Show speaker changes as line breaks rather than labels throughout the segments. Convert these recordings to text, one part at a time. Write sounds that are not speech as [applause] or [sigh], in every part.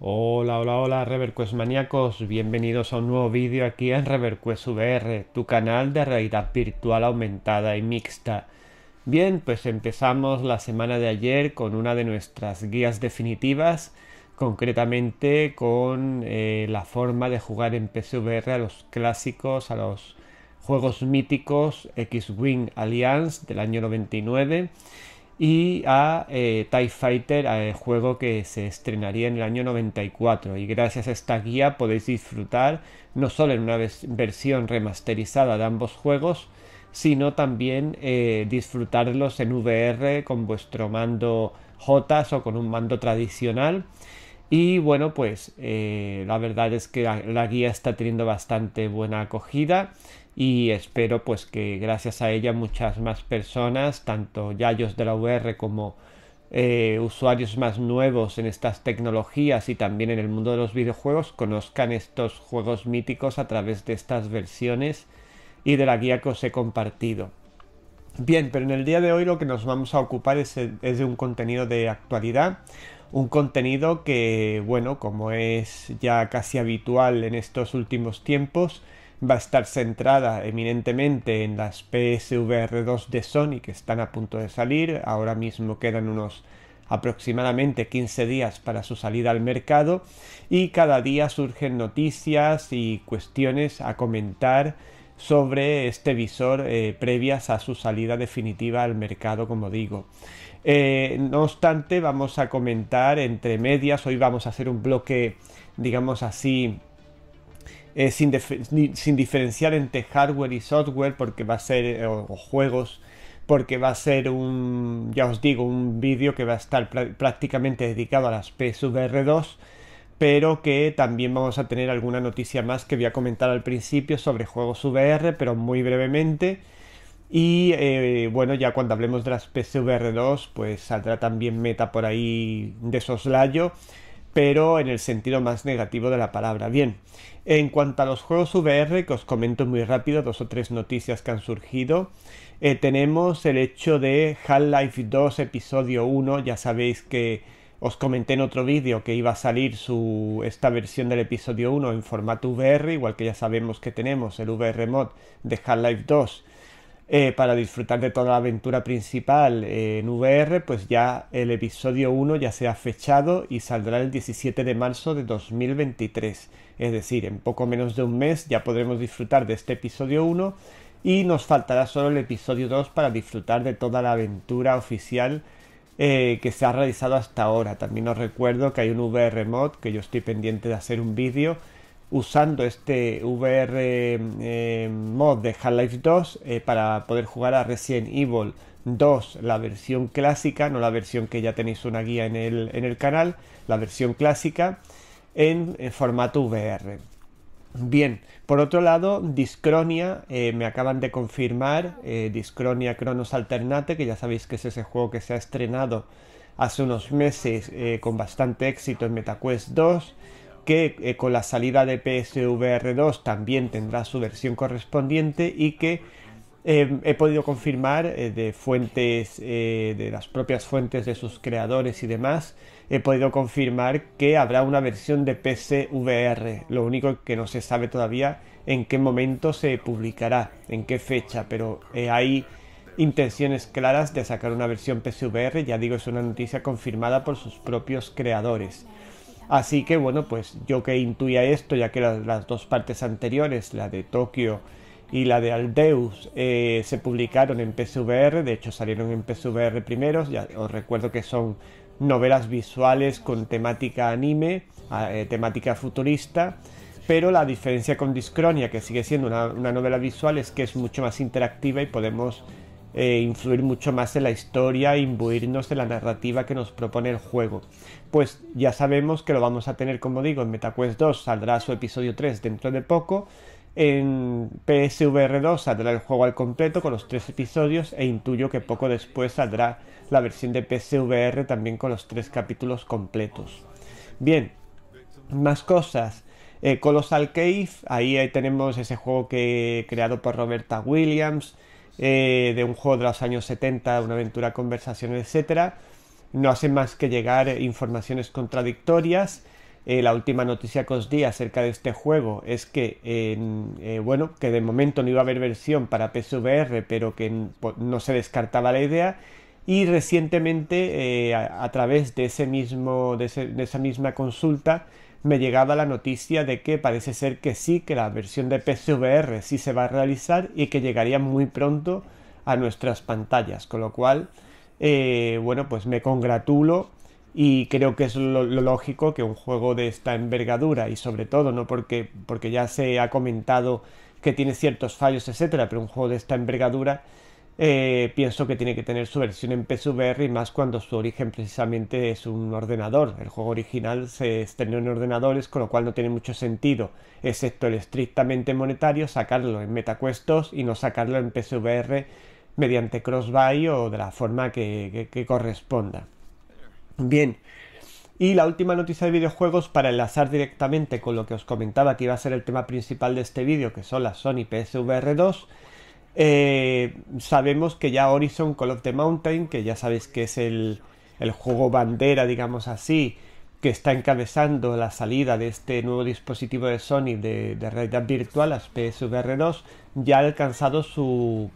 Hola, hola, hola, Reverquest maníacos, bienvenidos a un nuevo vídeo aquí en Reverquest VR, tu canal de realidad virtual aumentada y mixta. Bien, pues empezamos la semana de ayer con una de nuestras guías definitivas, concretamente con eh, la forma de jugar en PCVR a los clásicos, a los juegos míticos X-Wing Alliance del año 99 y a eh, TIE Fighter, el juego que se estrenaría en el año 94. Y gracias a esta guía podéis disfrutar no solo en una versión remasterizada de ambos juegos, sino también eh, disfrutarlos en VR con vuestro mando JOTAS o con un mando tradicional y bueno, pues eh, la verdad es que la, guía está teniendo bastante buena acogida y espero pues que gracias a ella muchas más personas, tanto yayos de la VR como eh, usuarios más nuevos en estas tecnologías y también en el mundo de los videojuegos, conozcan estos juegos míticos a través de estas versiones y de la guía que os he compartido. Bien, pero en el día de hoy lo que nos vamos a ocupar es de un contenido de actualidad un contenido que, bueno, como es ya casi habitual en estos últimos tiempos, va a estar centrada eminentemente en las PSVR 2 de Sony que están a punto de salir. Ahora mismo quedan unos aproximadamente 15 días para su salida al mercado y cada día surgen noticias y cuestiones a comentar sobre este visor eh, previas a su salida definitiva al mercado, como digo. Eh, no obstante, vamos a comentar entre medias, hoy vamos a hacer un bloque, digamos así, eh, sin, diferenciar entre hardware y software, porque va a ser, o, juegos, porque va a ser un, ya os digo, un vídeo que va a estar prácticamente dedicado a las PSVR 2, pero que también vamos a tener alguna noticia más que voy a comentar al principio sobre juegos VR, pero muy brevemente y eh, bueno, ya cuando hablemos de las PCVR 2, pues saldrá también meta por ahí de soslayo, pero en el sentido más negativo de la palabra. Bien, en cuanto a los juegos VR, que os comento muy rápido, dos o tres noticias que han surgido. Eh, tenemos el hecho de Half-Life 2 Episodio 1, ya sabéis que os comenté en otro vídeo que iba a salir su, esta versión del episodio 1 en formato VR, igual que ya sabemos que tenemos el VR mod de Half-Life 2 eh, para disfrutar de toda la aventura principal eh, en VR, pues ya el episodio 1 ya se ha fechado y saldrá el 17 de marzo de 2023. Es decir, en poco menos de un mes ya podremos disfrutar de este episodio 1 y nos faltará solo el episodio 2 para disfrutar de toda la aventura oficial eh, que se ha realizado hasta ahora. También os recuerdo que hay un VR mod que yo estoy pendiente de hacer un vídeo usando este VR eh, mod de Half-Life 2 eh, para poder jugar a Resident Evil 2, la versión clásica, no la versión que ya tenéis una guía en el, canal, la versión clásica en, formato VR. Bien, por otro lado, Discronia, eh, me acaban de confirmar, Discronia Chronos Alternate, que ya sabéis que es ese juego que se ha estrenado hace unos meses con bastante éxito en MetaQuest 2, que eh, con la salida de PSVR 2 también tendrá su versión correspondiente y que em, he podido confirmar eh, de fuentes, eh, de las propias fuentes de sus creadores y demás, he podido confirmar que habrá una versión de PSVR. Lo único que no se sabe todavía en qué momento se publicará, en qué fecha, pero hay intenciones claras de sacar una versión PSVR, ya digo, es una noticia confirmada por sus propios creadores. Así que bueno, pues yo que intuía esto, ya que las, dos partes anteriores, la de Tokio y la de Aldeus, eh, se publicaron en PSVR, de hecho salieron en PSVR primeros, ya os recuerdo que son novelas visuales con temática anime, ah, eh, temática futurista, pero la diferencia con Discronia, que sigue siendo una novela visual, es que es mucho más interactiva y podemos eh, influir mucho más en la historia, e imbuirnos de la narrativa que nos propone el juego. Pues ya sabemos que lo vamos a tener, como digo, en MetaQuest 2 saldrá su episodio 3 dentro de poco. En PSVR 2 saldrá el juego al completo con los tres episodios e intuyo que poco después saldrá la versión de PSVR también con los tres capítulos completos. Bien, más cosas. Eh, Colossal Cave, ahí, ahí tenemos ese juego que creado por Roberta Williams, eh, de un juego de los años 70, una aventura conversación, etc. No hace más que llegar eh, informaciones contradictorias. Eh, la última noticia que os di acerca de este juego es que, bueno, que de momento no iba a haber versión para PSVR, pero que no se descartaba la idea. Y recientemente, a, través de, ese mismo, de esa misma consulta, me llegaba la noticia de que parece ser que sí, que la versión de PCVR sí se va a realizar y que llegaría muy pronto a nuestras pantallas, con lo cual, eh, bueno, pues me congratulo y creo que es lo, lógico que un juego de esta envergadura y sobre todo, no porque, porque ya se ha comentado que tiene ciertos fallos, etcétera, pero un juego de esta envergadura eh, pienso que tiene que tener su versión en PSVR y más cuando su origen precisamente es un ordenador. El juego original se estrenó en ordenadores, con lo cual no tiene mucho sentido, excepto el estrictamente monetario, sacarlo en metacuestos y no sacarlo en PSVR mediante cross o de la forma que corresponda. Bien. Y la última noticia de videojuegos para enlazar directamente con lo que os comentaba que iba a ser el tema principal de este vídeo, que son las Sony PSVR 2 eh, sabemos que ya Horizon Call of the Mountain, que ya sabéis que es el, juego bandera, digamos así, que está encabezando la salida de este nuevo dispositivo de Sony de, realidad virtual, las PSVR 2, ya ha alcanzado su,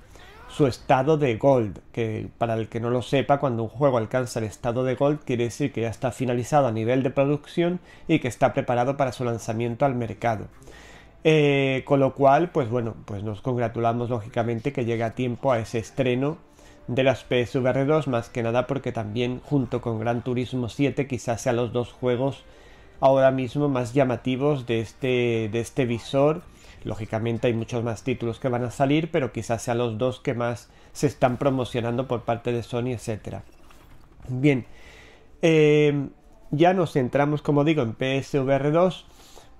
su, estado de Gold, que para el que no lo sepa, cuando un juego alcanza el estado de Gold quiere decir que ya está finalizado a nivel de producción y que está preparado para su lanzamiento al mercado. Eh, con lo cual, pues bueno, pues nos congratulamos lógicamente que llegue a tiempo a ese estreno de las PSVR 2, más que nada porque también junto con Gran Turismo 7 quizás sean los dos juegos ahora mismo más llamativos de este, de este visor. Lógicamente hay muchos más títulos que van a salir, pero quizás sean los dos que más se están promocionando por parte de Sony, etc. Bien, eh, ya nos centramos, como digo, en PSVR 2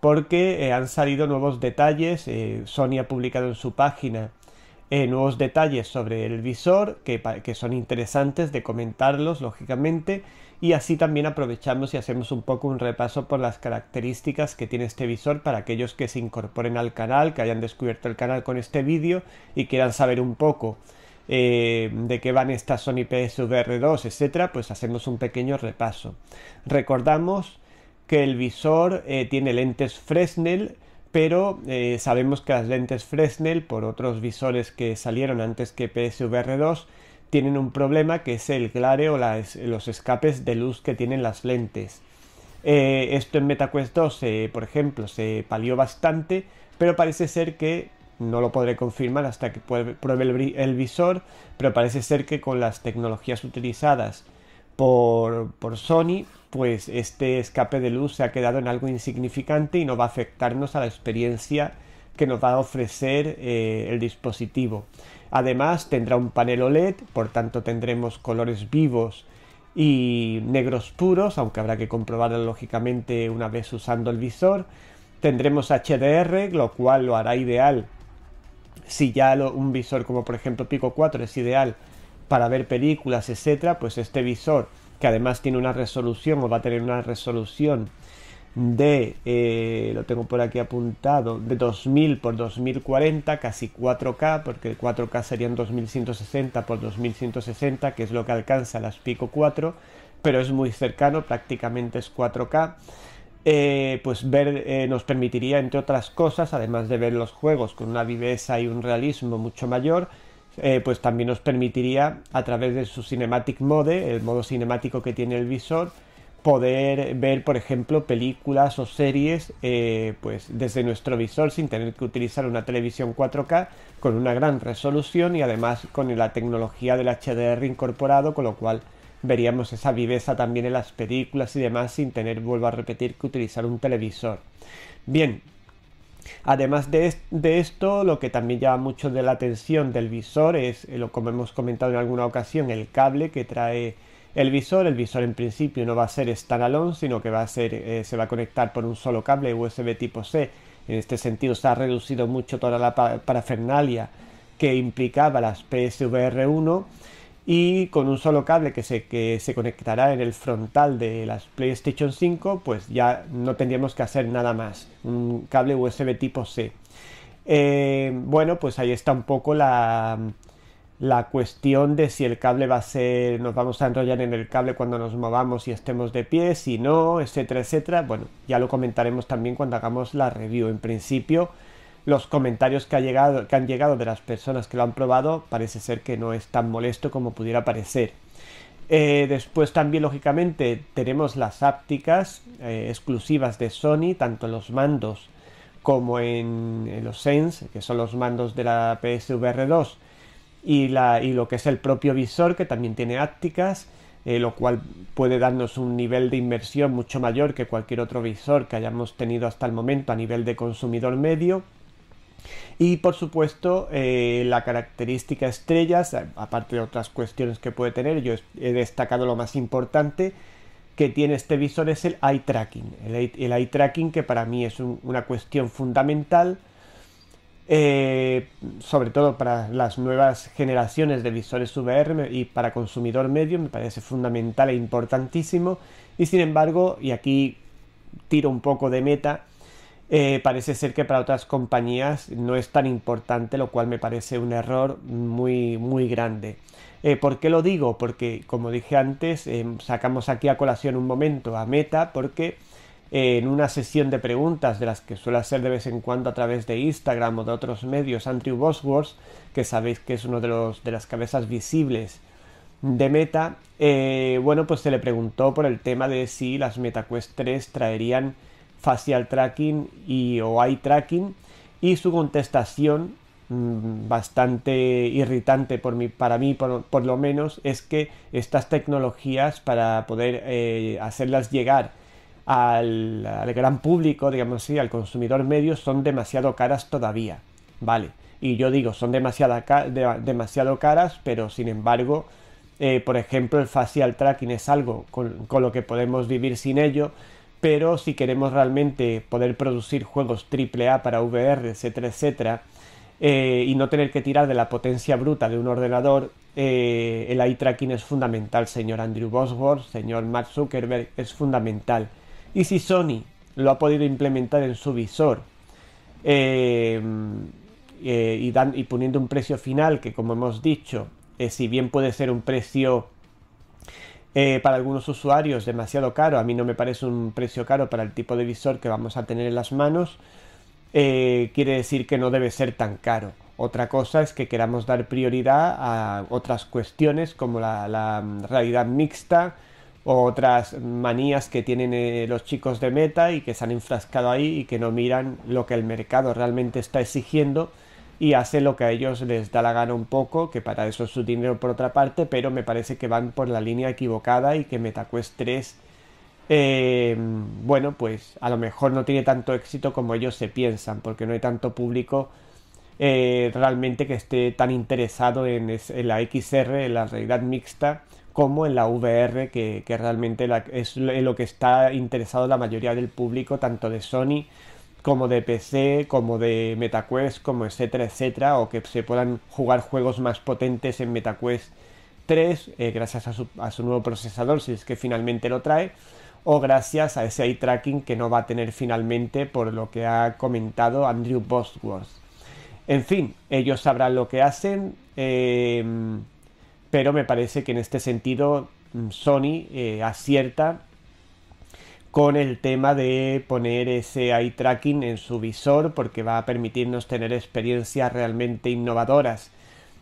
porque eh, han salido nuevos detalles, eh, Sony ha publicado en su página eh, nuevos detalles sobre el visor que, son interesantes de comentarlos, lógicamente, y así también aprovechamos y hacemos un poco un repaso por las características que tiene este visor para aquellos que se incorporen al canal, que hayan descubierto el canal con este vídeo y quieran saber un poco de qué van estas Sony PSVR 2, etcétera, pues hacemos un pequeño repaso. Recordamos que el visor eh, tiene lentes Fresnel, pero eh, sabemos que las lentes Fresnel, por otros visores que salieron antes que PSVR 2, tienen un problema que es el glare o los escapes de luz que tienen las lentes. Eh, esto en MetaQuest 2, por ejemplo, se palió bastante, pero parece ser que, no lo podré confirmar hasta que pruebe el, visor, pero parece ser que con las tecnologías utilizadas por Sony pues este escape de luz se ha quedado en algo insignificante y no va a afectarnos a la experiencia que nos va a ofrecer eh, el dispositivo. Además tendrá un panel OLED, por tanto tendremos colores vivos y negros puros, aunque habrá que comprobarlo lógicamente una vez usando el visor. Tendremos HDR, lo cual lo hará ideal si ya un visor como por ejemplo Pico 4 es ideal para ver películas, etcétera, pues este visor que además tiene una resolución o va a tener una resolución de, eh, lo tengo por aquí apuntado, de 2000 por 2040, casi 4K, porque el 4K serían 2160 por 2160, que es lo que alcanza las Pico 4, pero es muy cercano, prácticamente es 4K. Eh, pues ver eh, nos permitiría entre otras cosas además de ver los juegos con una viveza y un realismo mucho mayor eh, pues también nos permitiría a través de su cinematic mode, el modo cinemático que tiene el visor, poder ver, por ejemplo, películas o series eh, pues desde nuestro visor sin tener que utilizar una televisión 4K con una gran resolución y además con la tecnología del HDR incorporado, con lo cual veríamos esa viveza también en las películas y demás sin tener, vuelvo a repetir, que utilizar un televisor. Bien, Además de, esto, lo que también llama mucho de la atención del visor es, eh, como hemos comentado en alguna ocasión, el cable que trae el visor. El visor en principio no va a ser standalone, sino que va a ser, eh, se va a conectar por un solo cable USB tipo C. En este sentido se ha reducido mucho toda la parafernalia que implicaba las PSVR1 y con un solo cable que se, que conectará en el frontal de las PlayStation 5, pues ya no tendríamos que hacer nada más. Un cable USB tipo C. Eh, bueno, pues ahí está un poco la, la cuestión de si el cable va a ser, nos vamos a enrollar en el cable cuando nos movamos y estemos de pie, si no, etcétera, etcétera. Bueno, ya lo comentaremos también cuando hagamos la review. En principio, los comentarios que, ha llegado, han llegado de las personas que lo han probado parece ser que no es tan molesto como pudiera parecer. Eh, después también, lógicamente, tenemos las ápticas eh, exclusivas de Sony, tanto en los mandos como en, los SENS que son los mandos de la PSVR 2, y, la, y lo que es el propio visor, que también tiene ápticas, eh, lo cual puede darnos un nivel de inversión mucho mayor que cualquier otro visor que hayamos tenido hasta el momento a nivel de consumidor medio. Y por supuesto, eh, la característica estrellas, aparte de otras cuestiones que puede tener, yo he destacado lo más importante que tiene este visor es el eye tracking. El, eye tracking que para mí es una cuestión fundamental, eh, sobre todo para las nuevas generaciones de visores VR y para consumidor medio, me parece fundamental e importantísimo. Y sin embargo, y aquí tiro un poco de meta, eh, parece ser que para otras compañías no es tan importante, lo cual me parece un error muy, muy grande. Eh, ¿Por qué lo digo? Porque, como dije antes, em, sacamos aquí a colación un momento a Meta porque eh, en una sesión de preguntas de las que suele hacer de vez en cuando a través de Instagram o de otros medios, Andrew Bosworth, que sabéis que es uno de, los, de las cabezas visibles de Meta, bueno, pues se le preguntó por el tema de si las MetaQuest 3 traerían facial tracking y o eye tracking y su contestación mm, bastante irritante por mí, para mí por, lo menos es que estas tecnologías para poder eh, hacerlas llegar al, al, gran público digamos así al consumidor medio son demasiado caras todavía vale y yo digo son demasiado, demasiado caras pero sin embargo eh, por ejemplo el facial tracking es algo con lo que podemos vivir sin ello pero si queremos realmente poder producir juegos AAA para VR, etcétera, etcétera, eh, y no tener que tirar de la potencia bruta de un ordenador, eh, el eye tracking es fundamental, señor Andrew Bosworth, señor Mark Zuckerberg, es fundamental. Y si Sony lo ha podido implementar en su visor eh, y, y, poniendo un precio final que, como hemos dicho, si bien puede ser un precio eh, para algunos usuarios demasiado caro. A mí no me parece un precio caro para el tipo de visor que vamos a tener en las manos. Eh, quiere decir que no debe ser tan caro. Otra cosa es que queramos dar prioridad a otras cuestiones como la, realidad mixta o otras manías que tienen eh, los chicos de meta y que se han enfrascado ahí y que no miran lo que el mercado realmente está exigiendo y hace lo que a ellos les da la gana un poco, que para eso es su dinero por otra parte, pero me parece que van por la línea equivocada y que MetaQuest 3, eh, bueno, pues a lo mejor no tiene tanto éxito como ellos se piensan, porque no hay tanto público eh, realmente que esté tan interesado en, la XR, en la realidad mixta, como en la VR, que, realmente es lo que está interesado la mayoría del público, tanto de Sony, como de PC, como de MetaQuest, como etcétera, etcétera, o que se puedan jugar juegos más potentes en MetaQuest 3 eh, gracias a su, nuevo procesador, si es que finalmente lo trae, o gracias a ese eye tracking que no va a tener finalmente por lo que ha comentado Andrew Bosworth. En fin, ellos sabrán lo que hacen, em, pero me parece que en este sentido mm, Sony eh, acierta con el tema de poner ese eye tracking en su visor porque va a permitirnos tener experiencias realmente innovadoras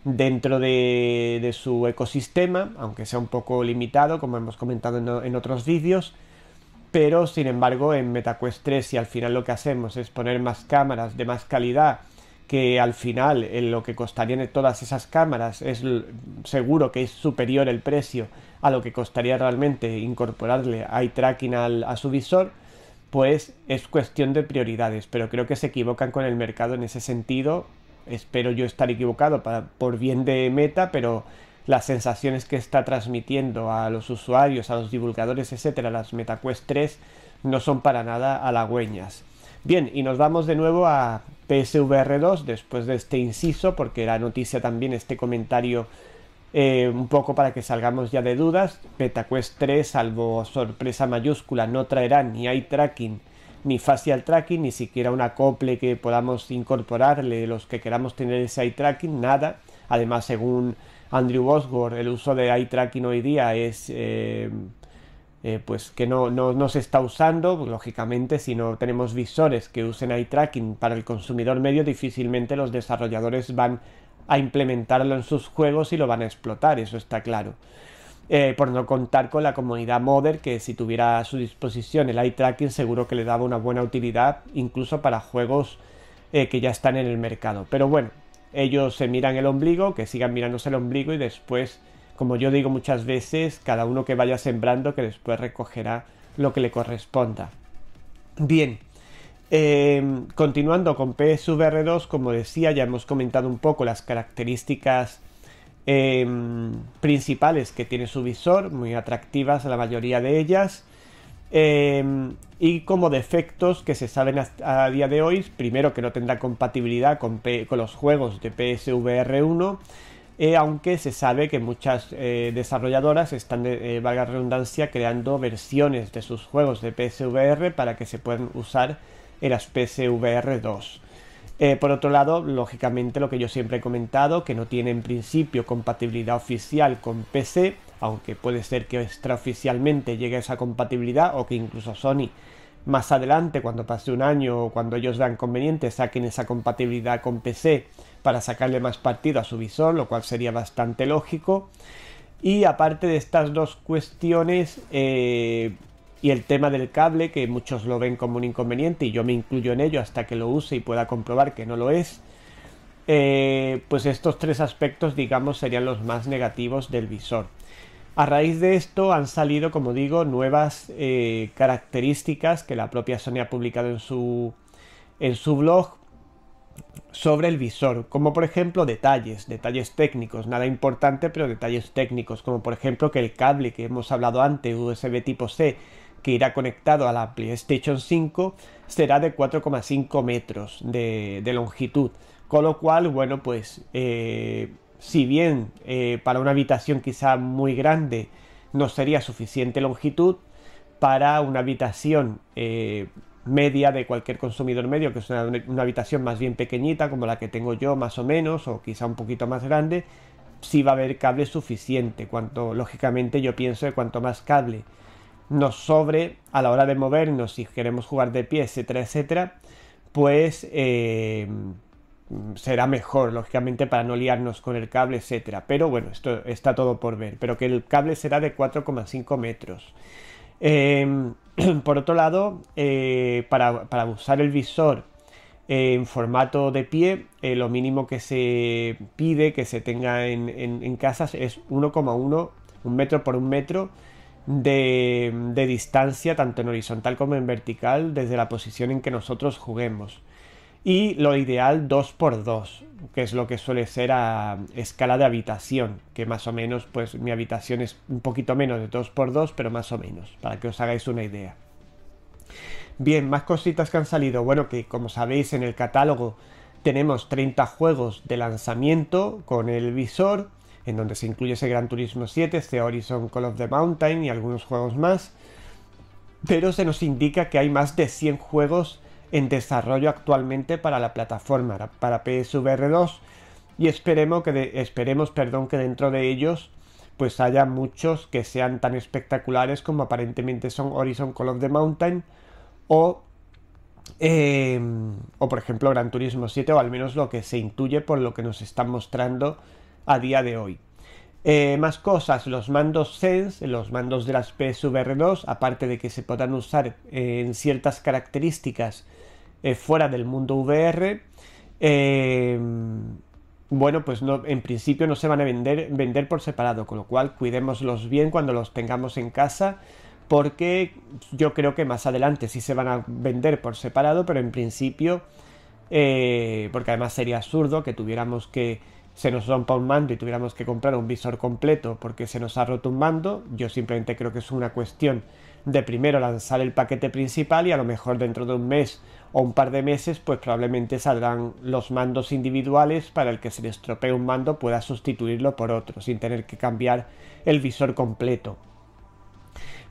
dentro de, su ecosistema, aunque sea un poco limitado, como hemos comentado en, en otros vídeos. Pero sin embargo, en MetaQuest 3, si al final lo que hacemos es poner más cámaras de más calidad que al final en lo que costarían todas esas cámaras es seguro que es superior el precio a lo que costaría realmente incorporarle eye tracking a su visor, pues es cuestión de prioridades, pero creo que se equivocan con el mercado en ese sentido. Espero yo estar equivocado por bien de meta, pero las sensaciones que está transmitiendo a los usuarios, a los divulgadores, etcétera, las MetaQuest 3 no son para nada halagüeñas. Bien, y nos vamos de nuevo a PSVR 2 después de este inciso, porque era noticia también, este comentario, eh, un poco para que salgamos ya de dudas. PetaQuest 3, salvo sorpresa mayúscula, no traerá ni eye tracking, ni facial tracking, ni siquiera un acople que podamos incorporarle los que queramos tener ese eye tracking, nada. Además, según Andrew Bosworth, el uso de eye tracking hoy día es. Eh, eh, pues que no, no, se está usando, lógicamente si no tenemos visores que usen eye tracking para el consumidor medio, difícilmente los desarrolladores van a implementarlo en sus juegos y lo van a explotar, eso está claro. Eh, por no contar con la comunidad modder que si tuviera a su disposición el eye tracking seguro que le daba una buena utilidad incluso para juegos eh, que ya están en el mercado. Pero bueno, ellos se miran el ombligo, que sigan mirándose el ombligo y después como yo digo muchas veces, cada uno que vaya sembrando que después recogerá lo que le corresponda. Bien, em, continuando con PSVR2, como decía, ya hemos comentado un poco las características em, principales que tiene su visor, muy atractivas la mayoría de ellas. Em, y como defectos que se saben a día de hoy, primero que no tendrá compatibilidad con, con los juegos de PSVR1 eh, aunque se sabe que muchas eh, desarrolladoras están, de eh, valga redundancia, creando versiones de sus juegos de PSVR para que se puedan usar en las PSVR 2. por otro lado, lógicamente lo que yo siempre he comentado, que no tiene en principio compatibilidad oficial con PC, aunque puede ser que extraoficialmente llegue esa compatibilidad o que incluso Sony más adelante, cuando pase un año o cuando ellos vean conveniente, saquen esa compatibilidad con PC para sacarle más partido a su visor, lo cual sería bastante lógico. Y aparte de estas dos cuestiones eh, y el tema del cable, que muchos lo ven como un inconveniente y yo me incluyo en ello hasta que lo use y pueda comprobar que no lo es, eh, pues estos tres aspectos digamos serían los más negativos del visor. A raíz de esto han salido, como digo, nuevas eh, características que la propia Sony ha publicado en su, en su blog sobre el visor, como por ejemplo detalles, detalles técnicos, nada importante pero detalles técnicos, como por ejemplo que el cable que hemos hablado antes, USB tipo C, que irá conectado a la PlayStation 5, será de 4,5 metros de, longitud, con lo cual, bueno, pues eh, si bien eh, para una habitación quizá muy grande no sería suficiente longitud, para una habitación eh, media de cualquier consumidor medio, que es una, habitación más bien pequeñita, como la que tengo yo más o menos, o quizá un poquito más grande, si va a haber cable suficiente. Cuanto, lógicamente yo pienso que cuanto más cable nos sobre a la hora de movernos, si queremos jugar de pie, etcétera, etcétera, pues eh, será mejor, lógicamente, para no liarnos con el cable, etcétera. Pero bueno, esto está todo por ver. Pero que el cable será de 4,5 metros. Em, [clears throat] por otro lado, eh, para, usar el visor en formato de pie, eh, lo mínimo que se pide que se tenga en, en, casas es 1,1, un metro por un metro de distancia, tanto en horizontal como en vertical, desde la posición en que nosotros juguemos y lo ideal 2x2, que es lo que suele ser a escala de habitación, que más o menos, pues mi habitación es un poquito menos de 2x2, pero más o menos, para que os hagáis una idea. Bien, más cositas que han salido. Bueno, que como sabéis en el catálogo tenemos 30 juegos de lanzamiento con el visor, en donde se incluye ese Gran Turismo 7, este Horizon Call of the Mountain y algunos juegos más. Pero se nos indica que hay más de 100 juegos en desarrollo actualmente para la plataforma, para PSVR 2 y esperemos que, esperemos, perdón, que dentro de ellos pues haya muchos que sean tan espectaculares como aparentemente son Horizon Call of the Mountain o, em, o por ejemplo Gran Turismo 7 o al menos lo que se intuye por lo que nos están mostrando a día de hoy. Eh, más cosas, los mandos Sense, los mandos de las PSVR 2, aparte de que se puedan usar eh, en ciertas características eh, fuera del mundo VR, eh, bueno, pues no, en principio no se van a vender, vender por separado, con lo cual cuidémoslos bien cuando los tengamos en casa, porque yo creo que más adelante sí se van a vender por separado, pero en principio, eh, porque además sería absurdo que tuviéramos que se nos rompa un mando y tuviéramos que comprar un visor completo porque se nos ha roto un mando, yo simplemente creo que es una cuestión de primero lanzar el paquete principal y a lo mejor dentro de un mes o un par de meses, pues probablemente saldrán los mandos individuales para el que se le estropee un mando pueda sustituirlo por otro, sin tener que cambiar el visor completo.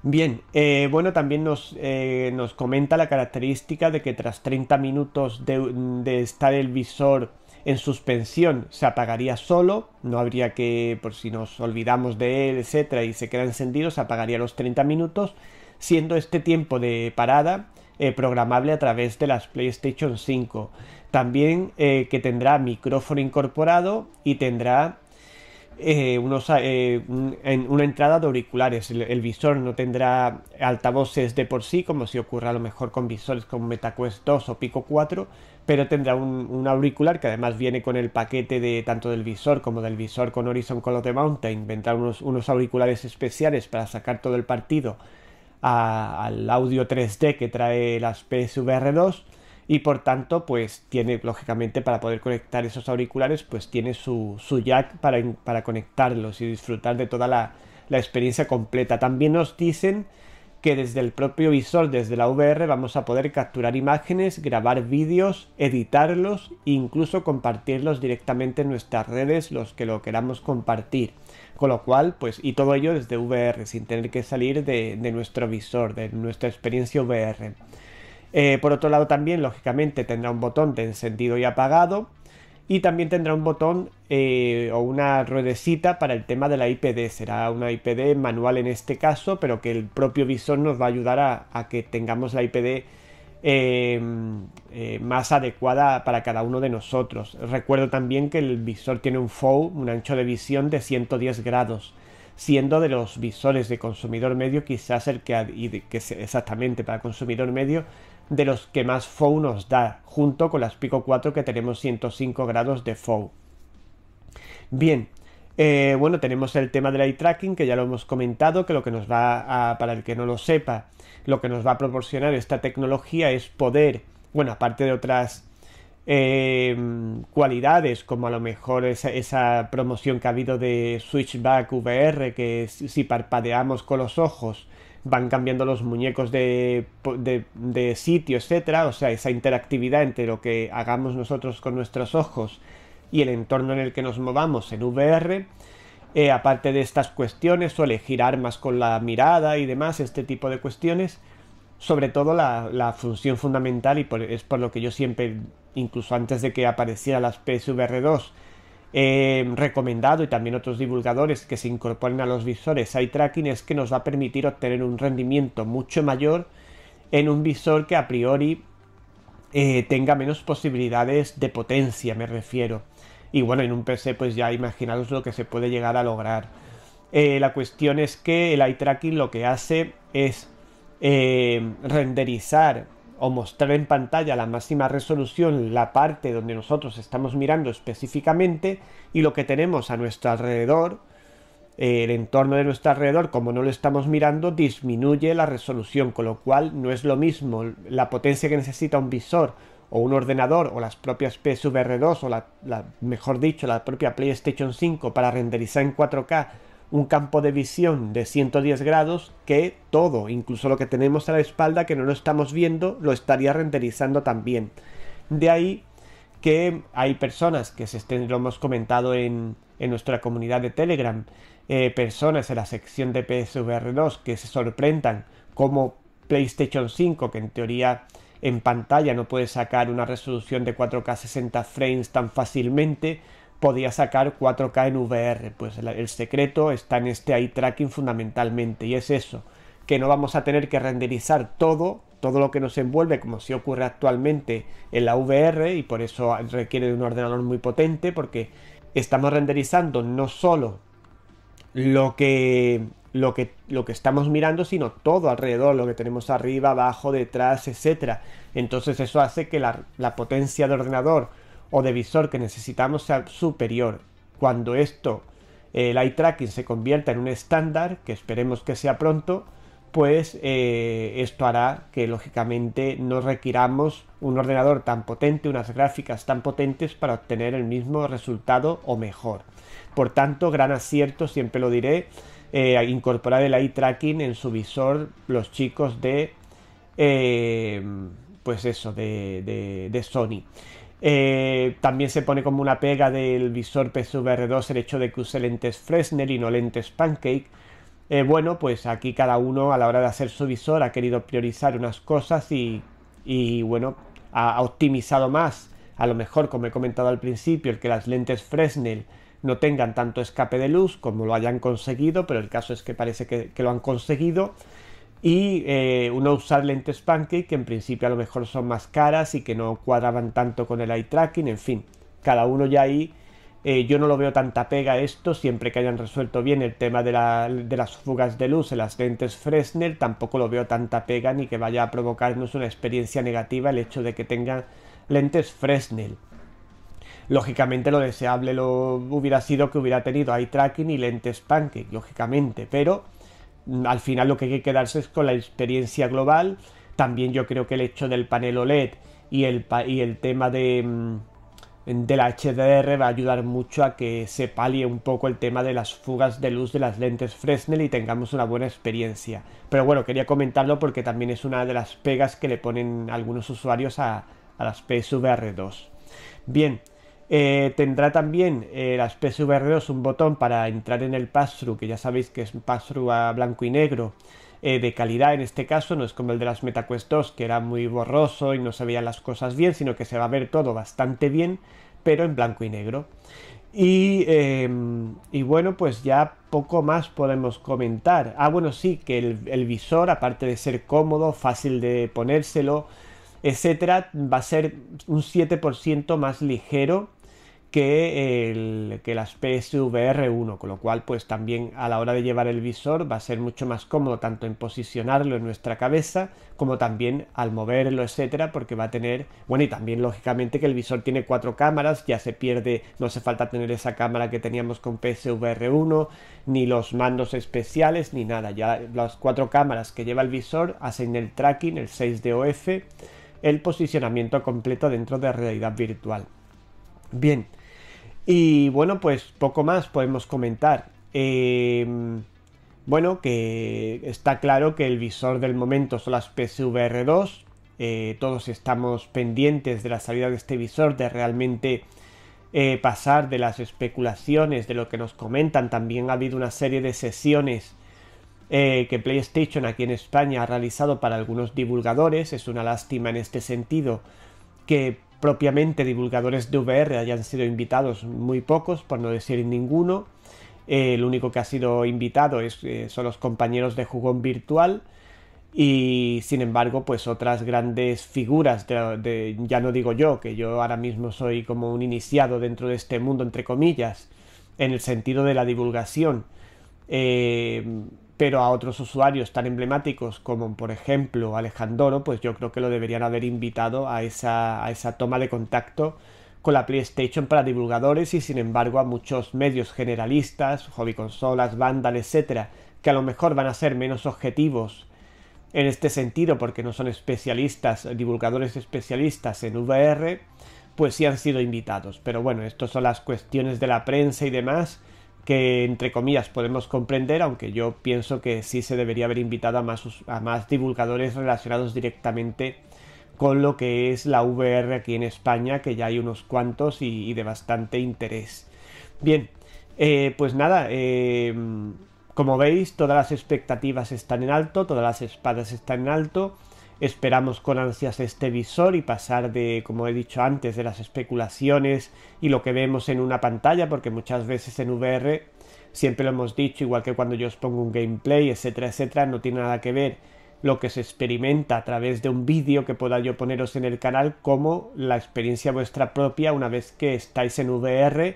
Bien, eh, bueno, también eh, nos, comenta la característica de que tras 30 minutos de, estar el visor en suspensión se apagaría solo, no habría que, por si nos olvidamos de él, etcétera, y se queda encendido, se apagaría los 30 minutos, siendo este tiempo de parada eh, programable a través de las PlayStation 5. También eh, que tendrá micrófono incorporado y tendrá eh, una entrada de auriculares. El, visor no tendrá altavoces de por sí, como si ocurra a lo mejor con visores como MetaQuest 2 o Pico 4, pero tendrá un, auricular que además viene con el paquete de tanto del visor como del visor con Horizon Call of the Mountain. Vendrán unos, unos auriculares especiales para sacar todo el partido al audio 3D que trae las PSVR 2 y por tanto pues tiene lógicamente para poder conectar esos auriculares pues tiene su, jack para, para, conectarlos y disfrutar de toda la, la, experiencia completa. También nos dicen que desde el propio visor, desde la VR, vamos a poder capturar imágenes, grabar vídeos, editarlos e incluso compartirlos directamente en nuestras redes los que lo queramos compartir. Con lo cual, pues, y todo ello desde VR, sin tener que salir de, nuestro visor, de nuestra experiencia VR. Eh, por otro lado, también, lógicamente, tendrá un botón de encendido y apagado. Y también tendrá un botón eh, o una ruedecita para el tema de la IPD. Será una IPD manual en este caso, pero que el propio visor nos va a ayudar a que tengamos la IPD Em, eh, más adecuada para cada uno de nosotros. Recuerdo también que el visor tiene un FOV, un ancho de visión de 110 grados, siendo de los visores de consumidor medio quizás el que, que exactamente para consumidor medio de los que más FOV nos da, junto con las Pico 4 que tenemos 105 grados de FOV. Bien, eh, bueno, tenemos el tema del eye tracking, que ya lo hemos comentado, que lo que nos va a, para el que no lo sepa, lo que nos va a proporcionar esta tecnología es poder, bueno, aparte de otras eh, cualidades, como a lo mejor esa, promoción que ha habido de Switchback VR, que si parpadeamos con los ojos van cambiando los muñecos de, de, de sitio, etcétera, o sea, esa interactividad entre lo que hagamos nosotros con nuestros ojos y el entorno en el que nos movamos en VR, eh, aparte de estas cuestiones, suele girar más con la mirada y demás, este tipo de cuestiones. Sobre todo la, función fundamental, y es por lo que yo siempre, incluso antes de que apareciera las PSVR 2, he recomendado y también otros divulgadores que se incorporen a los visores hay tracking es que nos va a permitir obtener un rendimiento mucho mayor en un visor que a priori eh, tenga menos posibilidades de potencia, me refiero. Y bueno, en un PC pues ya imaginaos lo que se puede llegar a lograr. Eh, la cuestión es que el eye tracking lo que hace es eh, renderizar o mostrar en pantalla la máxima resolución la parte donde nosotros estamos mirando específicamente y lo que tenemos a nuestro alrededor, eh, el entorno de nuestro alrededor, como no lo estamos mirando, disminuye la resolución, con lo cual no es lo mismo la potencia que necesita un visor o un ordenador o las propias PSVR 2 o la, mejor dicho la propia PlayStation 5 para renderizar en 4K un campo de visión de 110 grados que todo, incluso lo que tenemos a la espalda que no lo estamos viendo, lo estaría renderizando también. De ahí que hay personas que se estén, lo hemos comentado en, nuestra comunidad de Telegram, eh, personas en la sección de PSVR 2 que se sorprendan como PlayStation 5, que en teoría en pantalla, no puedes sacar una resolución de 4K 60 frames tan fácilmente, podía sacar 4K en VR. Pues el, secreto está en este eye tracking fundamentalmente, y es eso, que no vamos a tener que renderizar todo, todo lo que nos envuelve, como si ocurre actualmente en la VR, y por eso requiere de un ordenador muy potente, porque estamos renderizando no solo lo que lo que, estamos mirando, sino todo alrededor, lo que tenemos arriba, abajo, detrás, etcétera Entonces eso hace que la, potencia de ordenador o de visor que necesitamos sea superior. Cuando esto, eh, el eye tracking se convierta en un estándar, que esperemos que sea pronto, pues eh, esto hará que lógicamente no requiramos un ordenador tan potente, unas gráficas tan potentes para obtener el mismo resultado o mejor. Por tanto, gran acierto, siempre lo diré, eh, incorporar el eye tracking en su visor los chicos de eh, pues eso de, de, Sony eh, también se pone como una pega del visor PSVR2 el hecho de que use lentes Fresnel y no lentes Pancake bueno pues aquí cada uno a la hora de hacer su visor ha querido priorizar unas cosas y, bueno ha optimizado más a lo mejor como he comentado al principio el que las lentes Fresnel no tengan tanto escape de luz como lo hayan conseguido, pero el caso es que parece que, lo han conseguido. Y eh, uno usar lentes pancake que en principio a lo mejor son más caras y que no cuadraban tanto con el eye tracking, en fin, cada uno ya ahí. Eh, yo no lo veo tanta pega esto, siempre que hayan resuelto bien el tema de, de las fugas de luz en las lentes Fresnel, tampoco lo veo tanta pega ni que vaya a provocarnos una experiencia negativa el hecho de que tengan lentes Fresnel. Lógicamente lo deseable lo hubiera sido que hubiera tenido eye tracking y lentes pancake, lógicamente, pero mm, al final lo que hay que quedarse es con la experiencia global. También yo creo que el hecho del panel OLED y el, y el tema de, mm, de la HDR va a ayudar mucho a que se palie un poco el tema de las fugas de luz de las lentes Fresnel y tengamos una buena experiencia. Pero bueno, quería comentarlo porque también es una de las pegas que le ponen algunos usuarios a, a las PSVR2. Bien, eh, tendrá también eh, las PSVR2 un botón para entrar en el pass-through, que ya sabéis que es un pass-through a blanco y negro eh, de calidad en este caso, no es como el de las MetaQuest 2 que era muy borroso y no se veían las cosas bien, sino que se va a ver todo bastante bien, pero en blanco y negro. Em, y, bueno, pues ya poco más podemos comentar. Ah, bueno, sí, que el, el visor, aparte de ser cómodo, fácil de ponérselo, etcétera, va a ser un 7% más ligero que las PSVR 1, con lo cual pues también a la hora de llevar el visor va a ser mucho más cómodo tanto en posicionarlo en nuestra cabeza como también al moverlo, etcétera, porque va a tener, bueno, y también lógicamente que el visor tiene cuatro cámaras, ya se pierde, no hace falta tener esa cámara que teníamos con PSVR 1, ni los mandos especiales, ni nada, ya las cuatro cámaras que lleva el visor hacen el tracking, el 6DOF, el posicionamiento completo dentro de realidad virtual. Bien, y bueno, pues poco más podemos comentar. Em, bueno, que está claro que el visor del momento son las PSVR 2. Eh, todos estamos pendientes de la salida de este visor, de realmente eh, pasar de las especulaciones, de lo que nos comentan. También ha habido una serie de sesiones eh, que PlayStation aquí en España ha realizado para algunos divulgadores. Es una lástima en este sentido que propiamente divulgadores de VR hayan sido invitados muy pocos, por no decir ninguno. Eh, el único que ha sido invitado es, eh, son los compañeros de Jugón Virtual. Y sin embargo, pues otras grandes figuras, de, ya no digo yo, que yo ahora mismo soy como un iniciado dentro de este mundo, entre comillas, en el sentido de la divulgación. Eh, pero a otros usuarios tan emblemáticos como por ejemplo Alejandro, pues yo creo que lo deberían haber invitado a esa, a esa toma de contacto con la PlayStation para divulgadores y sin embargo a muchos medios generalistas, hobby consolas, vandal, etcétera, que a lo mejor van a ser menos objetivos en este sentido porque no son especialistas, divulgadores especialistas en VR, pues sí han sido invitados. Pero bueno, estas son las cuestiones de la prensa y demás que entre comillas podemos comprender, aunque yo pienso que sí se debería haber invitado a más, a más divulgadores relacionados directamente con lo que es la VR aquí en España, que ya hay unos cuantos y, de bastante interés. Bien, eh, pues nada, eh, como veis, todas las expectativas están en alto, todas las espadas están en alto. Esperamos con ansias este visor y pasar de, como he dicho antes, de las especulaciones y lo que vemos en una pantalla, porque muchas veces en VR, siempre lo hemos dicho, igual que cuando yo os pongo un gameplay, etcétera, etcétera, no tiene nada que ver lo que se experimenta a través de un vídeo que pueda yo poneros en el canal como la experiencia vuestra propia una vez que estáis en VR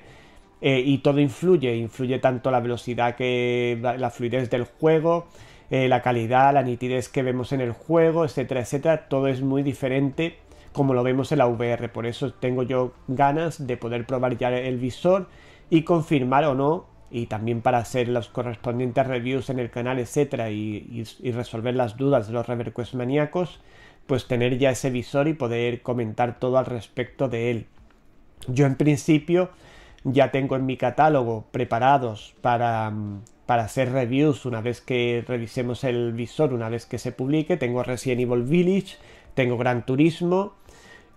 eh, y todo influye, influye tanto la velocidad que la fluidez del juego, eh, la calidad, la nitidez que vemos en el juego, etcétera, etcétera, todo es muy diferente como lo vemos en la VR. Por eso tengo yo ganas de poder probar ya el visor y confirmar o no, y también para hacer las correspondientes reviews en el canal, etcétera, y, y resolver las dudas de los reverquest maníacos, pues tener ya ese visor y poder comentar todo al respecto de él. Yo en principio ya tengo en mi catálogo preparados para mm, para hacer reviews una vez que revisemos el visor, una vez que se publique. Tengo Resident Evil Village, tengo Gran Turismo,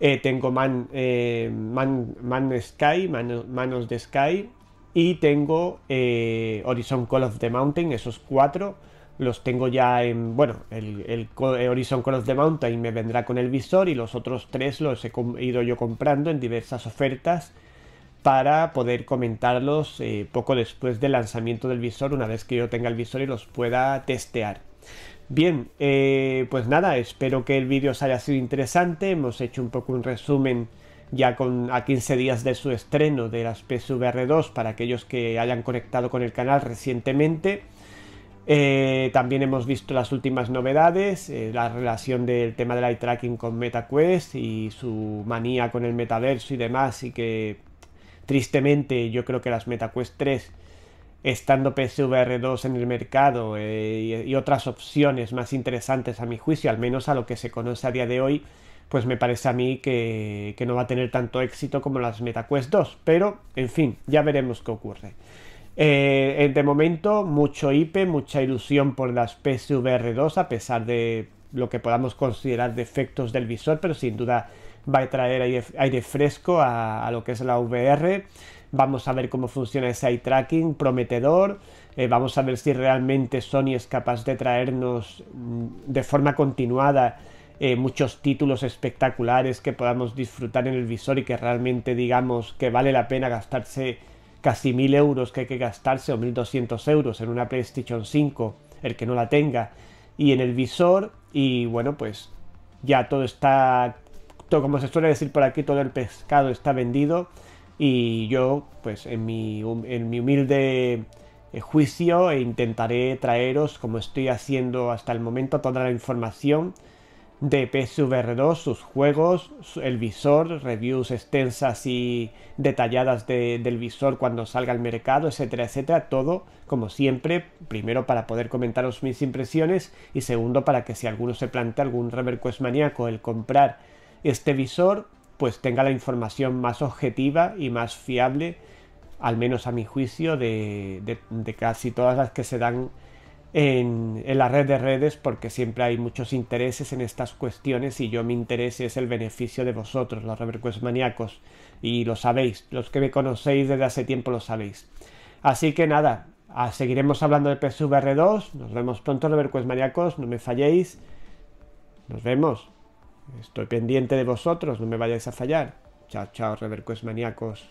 eh, tengo eh, Man, Man, Sky, Manos de Sky y tengo eh, Horizon Call of the Mountain, esos cuatro. Los tengo ya en. Bueno, el, el, Horizon Call of the Mountain me vendrá con el visor y los otros tres los he ido yo comprando en diversas ofertas para poder comentarlos eh, poco después del lanzamiento del visor, una vez que yo tenga el visor y los pueda testear. Bien, eh, pues nada, espero que el vídeo os haya sido interesante, hemos hecho un poco un resumen ya con a 15 días de su estreno de las PSVR 2 para aquellos que hayan conectado con el canal recientemente. Eh, también hemos visto las últimas novedades, la relación del tema del eye tracking con MetaQuest y su manía con el metaverso y demás, y que Tristemente, yo creo que las MetaQuest 3, estando PSVR 2 en el mercado eh, y, otras opciones más interesantes a mi juicio, al menos a lo que se conoce a día de hoy, pues me parece a mí que, no va a tener tanto éxito como las MetaQuest 2. Pero, en fin, ya veremos qué ocurre. Eh, en de momento, mucho IP, mucha ilusión por las PSVR 2, a pesar de lo que podamos considerar defectos del visor, pero sin duda va a traer aire, fresco a, lo que es la VR. Vamos a ver cómo funciona ese eye tracking prometedor. Eh, vamos a ver si realmente Sony es capaz de traernos mm, de forma continuada eh, muchos títulos espectaculares que podamos disfrutar en el visor y que realmente digamos que vale la pena gastarse casi 1000 euros que hay que gastarse o 1200 euros en una PlayStation 5, el que no la tenga, y en el visor. Y bueno, pues ya todo está como se suele decir por aquí, todo el pescado está vendido y yo, pues en mi, humilde eh, juicio, eh, intentaré traeros, como estoy haciendo hasta el momento, toda la información de PSVR 2, sus juegos, el visor, reviews extensas y detalladas del visor cuando salga al mercado, etcétera, etcétera. Todo, como siempre, primero para poder comentaros mis impresiones y segundo para que si alguno se plantea algún es maníaco el comprar este visor pues tenga la información más objetiva y más fiable, al menos a mi juicio, de, casi todas las que se dan en, la red de redes, porque siempre hay muchos intereses en estas cuestiones y yo mi interés es el beneficio de vosotros, los revercues maníacos, y lo sabéis, los que me conocéis desde hace tiempo lo sabéis. Así que nada, seguiremos hablando de PSVR2, nos vemos pronto revercues maníacos, no me falléis, nos vemos. Estoy pendiente de vosotros, no me vayáis a fallar. Chao, chao, revercos maníacos.